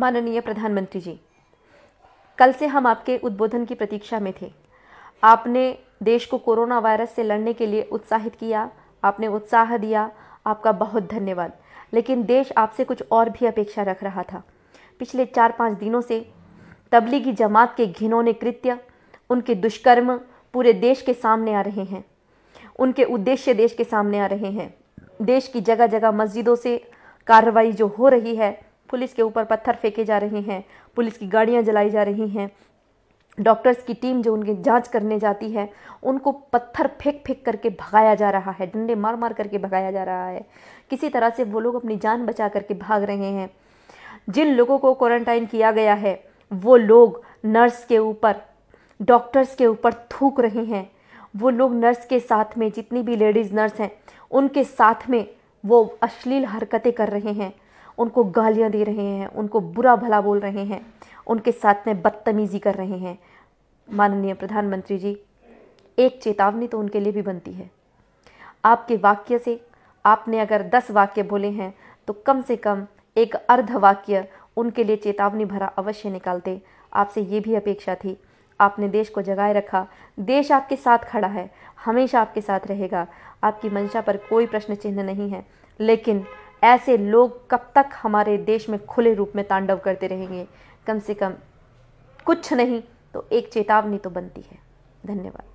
माननीय प्रधानमंत्री जी कल से हम आपके उद्बोधन की प्रतीक्षा में थे आपने देश को कोरोना वायरस से लड़ने के लिए उत्साहित किया आपने उत्साह दिया आपका बहुत धन्यवाद लेकिन देश आपसे कुछ और भी अपेक्षा रख रहा था पिछले चार पाँच दिनों से तबलीगी जमात के घिनौने कृत्य उनके दुष्कर्म पूरे देश के सामने आ रहे हैं उनके उद्देश्य देश के सामने आ रहे हैं देश की जगह जगह मस्जिदों से कार्रवाई जो हो रही है पुलिस के ऊपर पत्थर फेंके जा रहे हैं पुलिस की गाड़ियाँ जलाई जा रही हैं डॉक्टर्स की टीम जो उनकी जांच करने जाती है उनको पत्थर फेंक फेंक करके भगाया जा रहा है डंडे मार मार करके भगाया जा रहा है किसी तरह से वो लोग अपनी जान बचा करके भाग रहे हैं जिन लोगों को क्वारंटाइन किया गया है वो लोग नर्स के ऊपर डॉक्टर्स के ऊपर थूक रहे हैं वो लोग नर्स के साथ में जितनी भी लेडीज़ नर्स हैं उनके साथ में वो अश्लील हरकतें कर रहे हैं उनको गालियाँ दे रहे हैं उनको बुरा भला बोल रहे हैं उनके साथ में बदतमीज़ी कर रहे हैं माननीय प्रधानमंत्री जी एक चेतावनी तो उनके लिए भी बनती है आपके वाक्य से आपने अगर दस वाक्य बोले हैं तो कम से कम एक अर्ध वाक्य उनके लिए चेतावनी भरा अवश्य निकालते आपसे ये भी अपेक्षा थी आपने देश को जगाए रखा देश आपके साथ खड़ा है हमेशा आपके साथ रहेगा आपकी मंशा पर कोई प्रश्न चिन्ह नहीं है लेकिन ऐसे लोग कब तक हमारे देश में खुले रूप में तांडव करते रहेंगे कम से कम कुछ नहीं तो एक चेतावनी तो बनती है धन्यवाद